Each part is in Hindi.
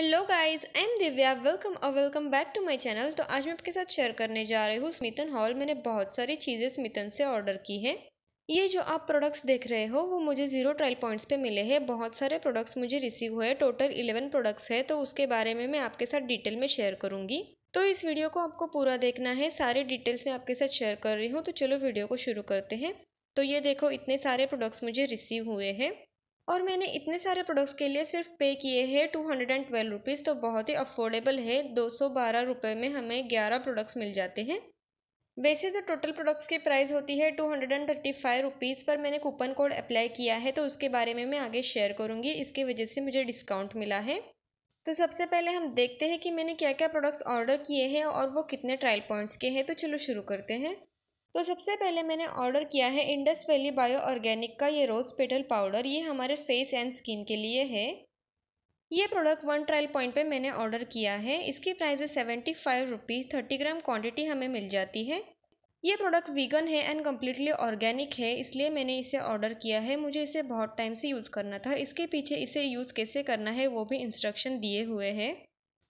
hello guys I am Divya welcome और welcome back to my channel तो आज मैं आपके साथ शेयर करने जा रही हूँ स्मितन हॉल मैंने बहुत सारी चीज़ें स्मितन से ऑर्डर की है ये जो आप प्रोडक्ट्स देख रहे हो वो मुझे ज़ीरो ट्रायल पॉइंट्स पे मिले हैं बहुत सारे प्रोडक्ट्स मुझे रिसीव हुए टोटल इलेवन प्रोडक्ट्स है तो उसके बारे में मैं आपके साथ डिटेल में शेयर करूँगी तो इस वीडियो को आपको पूरा देखना है सारे डिटेल्स मैं आपके साथ शेयर कर रही हूँ तो चलो वीडियो को शुरू करते हैं तो ये देखो इतने सारे प्रोडक्ट्स मुझे रिसीव हुए हैं और मैंने इतने सारे प्रोडक्ट्स के लिए सिर्फ पे किए हैं two hundred and twelve rupees तो बहुत ही अफोर्डेबल है दो सौ बारह रुपये में हमें ग्यारह प्रोडक्ट्स मिल जाते हैं वैसे तो टोटल प्रोडक्ट्स की प्राइस होती है two hundred and thirty five rupees पर मैंने कूपन कोड अप्लाई किया है तो उसके बारे में मैं आगे शेयर करूँगी इसकी वजह से मुझे डिस्काउंट मिला है तो सबसे पहले हम देखते हैं कि मैंने क्या क्या प्रोडक्ट्स ऑर्डर किए हैं और वो कितने ट्रायल पॉइंट्स के हैं तो चलो शुरू करते हैं तो सबसे पहले मैंने ऑर्डर किया है इंडस वैली बायो ऑर्गेनिक का ये रोज़ पेटल पाउडर ये हमारे फेस एंड स्किन के लिए है ये प्रोडक्ट वन ट्रायल पॉइंट पे मैंने ऑर्डर किया है इसकी प्राइस है seventy five rupees thirty gram quantity हमें मिल जाती है ये प्रोडक्ट वीगन है एंड कम्प्लीटली ऑर्गेनिक है इसलिए मैंने इसे ऑर्डर किया है मुझे इसे बहुत टाइम से यूज़ करना था इसके पीछे इसे यूज़ कैसे करना है वो भी इंस्ट्रक्शन दिए हुए हैं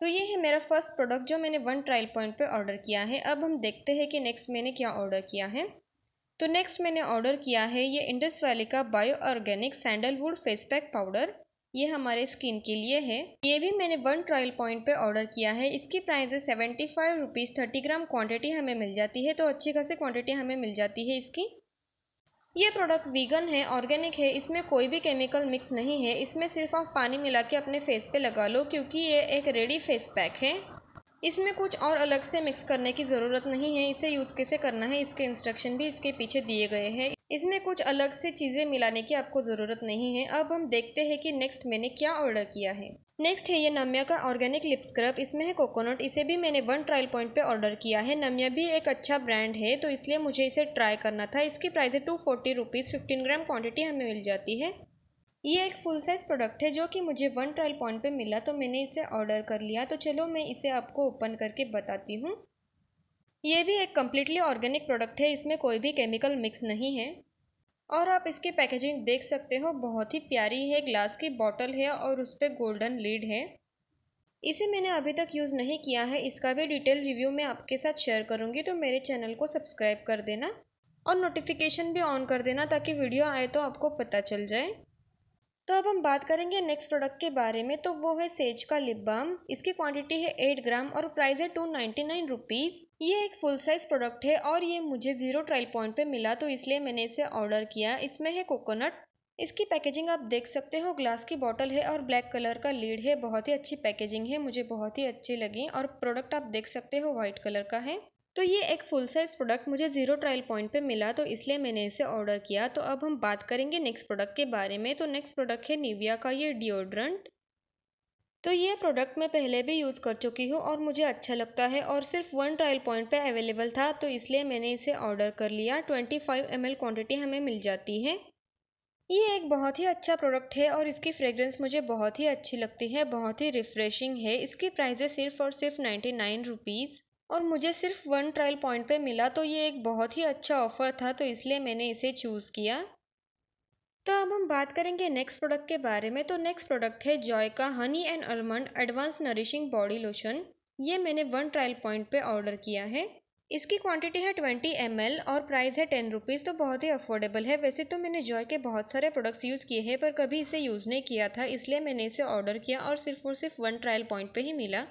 तो ये है मेरा फर्स्ट प्रोडक्ट जो मैंने वन ट्रायल पॉइंट पे ऑर्डर किया है अब हम देखते हैं कि नेक्स्ट मैंने क्या ऑर्डर किया है तो नेक्स्ट मैंने ऑर्डर किया है ये इंडस वैली का bio organic sandalwood face pack powder ये हमारे स्किन के लिए है ये भी मैंने वन ट्रायल पॉइंट पे ऑर्डर किया है इसकी प्राइस है seventy five rupees thirty gram quantity हमें मिल जाती है तो अच्छी खासी क्वांटिटी हमें मिल जाती है इसकी ये प्रोडक्ट वीगन है ऑर्गेनिक है इसमें कोई भी केमिकल मिक्स नहीं है इसमें सिर्फ आप पानी मिला के अपने फेस पे लगा लो क्योंकि ये एक रेडी फेस पैक है इसमें कुछ और अलग से मिक्स करने की ज़रूरत नहीं है इसे यूज़ कैसे करना है इसके इंस्ट्रक्शन भी इसके पीछे दिए गए हैं इसमें कुछ अलग से चीज़ें मिलाने की आपको ज़रूरत नहीं है अब हम देखते हैं कि नेक्स्ट मैंने क्या ऑर्डर किया है नेक्स्ट है ये नम्या का ऑर्गेनिक लिप स्क्रब इसमें है कोकोनट इसे भी मैंने वन ट्रायल पॉइंट पे ऑर्डर किया है नम्या भी एक अच्छा ब्रांड है तो इसलिए मुझे इसे ट्राई करना था इसकी प्राइस है two forty rupees fifteen gram quantity हमें मिल जाती है ये एक फुल साइज़ प्रोडक्ट है जो कि मुझे वन ट्रायल पॉइंट पे मिला तो मैंने इसे ऑर्डर कर लिया तो चलो मैं इसे आपको ओपन करके बताती हूँ ये भी एक कम्प्लीटली ऑर्गेनिक प्रोडक्ट है इसमें कोई भी केमिकल मिक्स नहीं है और आप इसकी पैकेजिंग देख सकते हो बहुत ही प्यारी है ग्लास की बॉटल है और उस पर गोल्डन लीड है इसे मैंने अभी तक यूज़ नहीं किया है इसका भी डिटेल रिव्यू मैं आपके साथ शेयर करूँगी तो मेरे चैनल को सब्सक्राइब कर देना और नोटिफिकेशन भी ऑन कर देना ताकि वीडियो आए तो आपको पता चल जाए तो अब हम बात करेंगे नेक्स्ट प्रोडक्ट के बारे में तो वो है सेज का लिप बाम इसकी क्वांटिटी है एट ग्राम और प्राइस है टू नाइन्टी नाइन रुपीज़ ये एक फुल साइज़ प्रोडक्ट है और ये मुझे ज़ीरो ट्रायल पॉइंट पे मिला तो इसलिए मैंने इसे ऑर्डर किया इसमें है कोकोनट इसकी पैकेजिंग आप देख सकते हो ग्लास की बॉटल है और ब्लैक कलर का लीड है बहुत ही अच्छी पैकेजिंग है मुझे बहुत ही अच्छी लगी और प्रोडक्ट आप देख सकते हो वाइट कलर का है तो ये एक फुल साइज़ प्रोडक्ट मुझे ज़ीरो ट्रायल पॉइंट पे मिला तो इसलिए मैंने इसे ऑर्डर किया तो अब हम बात करेंगे नेक्स्ट प्रोडक्ट के बारे में तो नेक्स्ट प्रोडक्ट है निविया का ये डिओड्रेंट तो ये प्रोडक्ट मैं पहले भी यूज़ कर चुकी हूँ और मुझे अच्छा लगता है और सिर्फ वन ट्रायल पॉइंट पे अवेलेबल था तो इसलिए मैंने इसे ऑर्डर कर लिया ट्वेंटी फाइव क्वांटिटी हमें मिल जाती है ये एक बहुत ही अच्छा प्रोडक्ट है और इसकी फ्रेगरेंस मुझे बहुत ही अच्छी लगती है बहुत ही रिफ़्रेशिंग है इसकी प्राइजेस सिर्फ और सिर्फ नाइन्टी नाइन रुपीज़ और मुझे सिर्फ वन ट्रायल पॉइंट पे मिला तो ये एक बहुत ही अच्छा ऑफ़र था तो इसलिए मैंने इसे चूज़ किया तो अब हम बात करेंगे नेक्स्ट प्रोडक्ट के बारे में तो नेक्स्ट प्रोडक्ट है जॉय का honey and almond advance nourishing body lotion ये मैंने वन ट्रायल पॉइंट पे ऑर्डर किया है इसकी क्वांटिटी है ट्वेंटी एम और प्राइस है टेन रुपीज़ तो बहुत ही अफोर्डेबल है वैसे तो मैंने जॉय के बहुत सारे प्रोडक्ट्स यूज़ किए हैं पर कभी इसे यूज़ नहीं किया था इसलिए मैंने इसे ऑर्डर किया और सिर्फ और सिर्फ वन ट्रायल पॉइंट पर ही मिला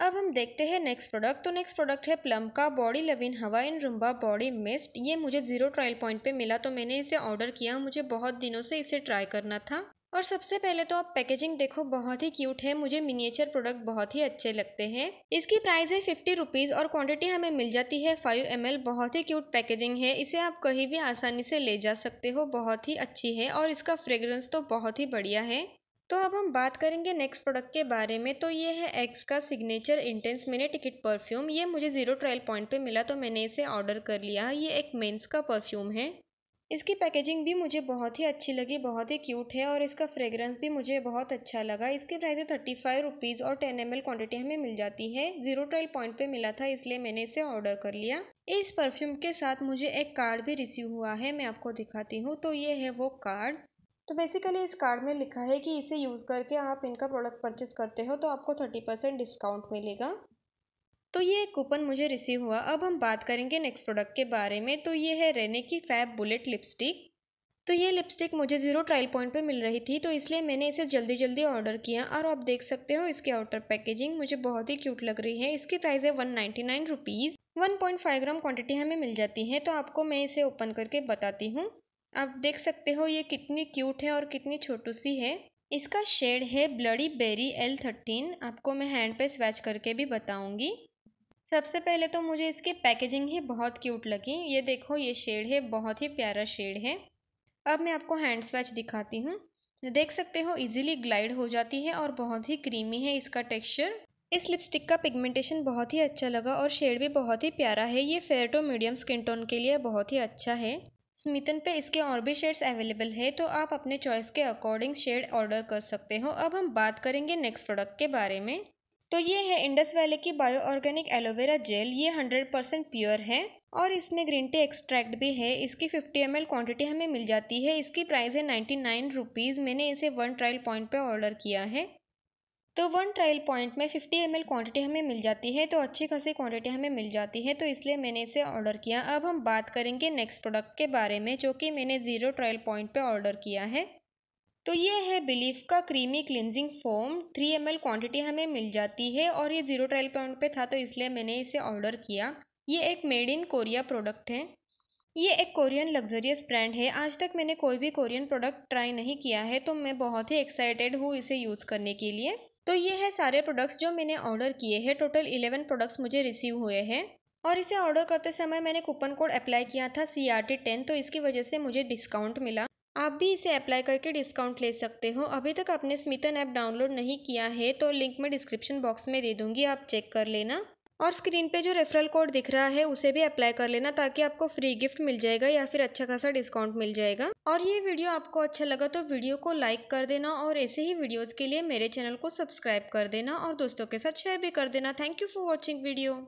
अब हम देखते हैं नेक्स्ट प्रोडक्ट तो नेक्स्ट प्रोडक्ट है प्लम का body lovin Hawaiian रुम्बा body mist ये मुझे ज़ीरो ट्रायल पॉइंट पे मिला तो मैंने इसे ऑर्डर किया मुझे बहुत दिनों से इसे ट्राई करना था और सबसे पहले तो आप पैकेजिंग देखो बहुत ही क्यूट है मुझे मिनिएचर प्रोडक्ट बहुत ही अच्छे लगते हैं इसकी प्राइस है फिफ्टी रुपीज़ और क्वांटिटी हमें मिल जाती है फाइव एम बहुत ही क्यूट पैकेजिंग है इसे आप कहीं भी आसानी से ले जा सकते हो बहुत ही अच्छी है और इसका फ्रेग्रेंस तो बहुत ही बढ़िया है तो अब हम बात करेंगे नेक्स्ट प्रोडक्ट के बारे में तो ये है एक्स का signature intense minute ticket perfume ये मुझे ज़ीरो ट्रायल पॉइंट पे मिला तो मैंने इसे ऑर्डर कर लिया ये एक मेंस का परफ्यूम है इसकी पैकेजिंग भी मुझे बहुत ही अच्छी लगी बहुत ही क्यूट है और इसका फ्रेग्रेंस भी मुझे बहुत अच्छा लगा इसके प्राइस है थर्टी फाइव रुपीज़ और टेन एम एल क्वान्टिटी हमें मिल जाती है ज़ीरो ट्रायल पॉइंट पे मिला था इसलिए मैंने इसे ऑर्डर कर लिया इस परफ्यूम के साथ मुझे एक कार्ड भी रिसीव हुआ है मैं आपको दिखाती हूँ तो ये है वो कार्ड तो बेसिकली इस कार्ड में लिखा है कि इसे यूज़ करके आप इनका प्रोडक्ट परचेस करते हो तो आपको थर्टी परसेंट डिस्काउंट मिलेगा तो ये कूपन मुझे रिसीव हुआ अब हम बात करेंगे नेक्स्ट प्रोडक्ट के बारे में तो ये है रेने की फैब बुलेट लिपस्टिक तो ये लिपस्टिक मुझे ज़ीरो ट्रायल पॉइंट पे मिल रही थी तो इसलिए मैंने इसे जल्दी जल्दी ऑर्डर किया और आप देख सकते हो इसकी आउटर पैकेजिंग मुझे बहुत ही क्यूट लग रही है इसकी प्राइस है one ninety nine rupees one point five gram quantity हमें मिल जाती है तो आपको मैं इसे ओपन करके बताती हूँ आप देख सकते हो ये कितनी क्यूट है और कितनी छोटू सी है इसका शेड है ब्लडी बेरी एल थर्टीन आपको मैं हैंड पे स्वैच करके भी बताऊंगी सबसे पहले तो मुझे इसकी पैकेजिंग ही बहुत क्यूट लगी ये देखो ये शेड है बहुत ही प्यारा शेड है अब मैं आपको हैंड स्वैच दिखाती हूँ देख सकते हो इजीली ग्लाइड हो जाती है और बहुत ही क्रीमी है इसका टेक्सचर इस लिपस्टिक का पिगमेंटेशन बहुत ही अच्छा लगा और शेड भी बहुत ही प्यारा है ये fair to medium skin tone के लिए बहुत ही अच्छा है स्मितन पे इसके और भी शेड्स अवेलेबल है तो आप अपने चॉइस के अकॉर्डिंग शेड ऑर्डर कर सकते हो अब हम बात करेंगे नेक्स्ट प्रोडक्ट के बारे में तो ये है इंडस वैले की बायो ऑर्गेनिक एलोवेरा जेल ये 100 परसेंट प्योर है और इसमें ग्रीन टी एक्सट्रैक्ट भी है इसकी 50 एम क्वांटिटी हमें मिल जाती है इसकी प्राइस है नाइन्टी नाइन रुपीज़ मैंने इसे वन ट्रायल पॉइंट पे ऑर्डर किया है तो वन ट्रायल पॉइंट में 50 एम क्वांटिटी हमें मिल जाती है तो अच्छी खासी क्वांटिटी हमें मिल जाती है तो इसलिए मैंने इसे ऑर्डर किया अब हम बात करेंगे नेक्स्ट प्रोडक्ट के बारे में जो कि मैंने ज़ीरो ट्रायल पॉइंट पे ऑर्डर किया है तो ये है बिलीफ का creamy cleansing foam three M quantity हमें मिल जाती है और ये ज़ीरो ट्रायल पॉइंट पर था तो इसलिए मैंने इसे ऑर्डर किया ये एक मेड इन कोरिया प्रोडक्ट है ये एक कोरियन लग्जरियस ब्रांड है आज तक मैंने कोई भी कोरियन प्रोडक्ट ट्राई नहीं किया है तो मैं बहुत ही एक्साइटेड हूँ इसे यूज़ करने के लिए तो ये है सारे प्रोडक्ट्स जो मैंने ऑर्डर किए हैं टोटल इलेवन प्रोडक्ट्स मुझे रिसीव हुए हैं और इसे ऑर्डर करते समय मैंने कूपन कोड अप्लाई किया था सी आर टी टेन तो इसकी वजह से मुझे डिस्काउंट मिला आप भी इसे अप्लाई करके डिस्काउंट ले सकते हो अभी तक आपने स्मितन ऐप डाउनलोड नहीं किया है तो लिंक मैं डिस्क्रिप्शन बॉक्स में दे दूंगी आप चेक कर लेना और स्क्रीन पे जो रेफरल कोड दिख रहा है उसे भी अप्लाई कर लेना ताकि आपको फ्री गिफ्ट मिल जाएगा या फिर अच्छा खासा डिस्काउंट मिल जाएगा और ये वीडियो आपको अच्छा लगा तो वीडियो को लाइक कर देना और ऐसे ही वीडियोज़ के लिए मेरे चैनल को सब्सक्राइब कर देना और दोस्तों के साथ शेयर भी कर देना thank you for watching video